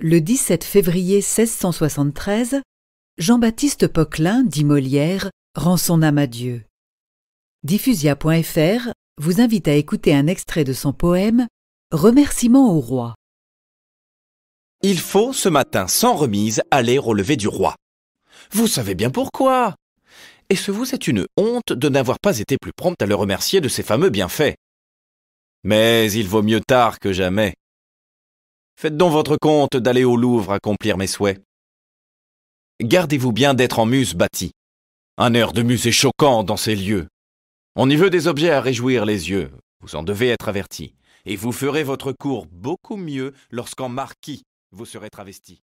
Le 17 février 1673, Jean-Baptiste Poquelin, dit Molière, rend son âme à Dieu. Diffusia.fr vous invite à écouter un extrait de son poème Remerciements au roi. Il faut ce matin sans remise aller au lever du roi. Vous savez bien pourquoi. Et ce vous est une honte de n'avoir pas été plus prompt à le remercier de ses fameux bienfaits. Mais il vaut mieux tard que jamais. Faites donc votre compte d'aller au Louvre accomplir mes souhaits. Gardez-vous bien d'être en muse bâti. Un heure de muse est choquant dans ces lieux. On y veut des objets à réjouir les yeux, vous en devez être averti, et vous ferez votre cours beaucoup mieux lorsqu'en marquis vous serez travesti.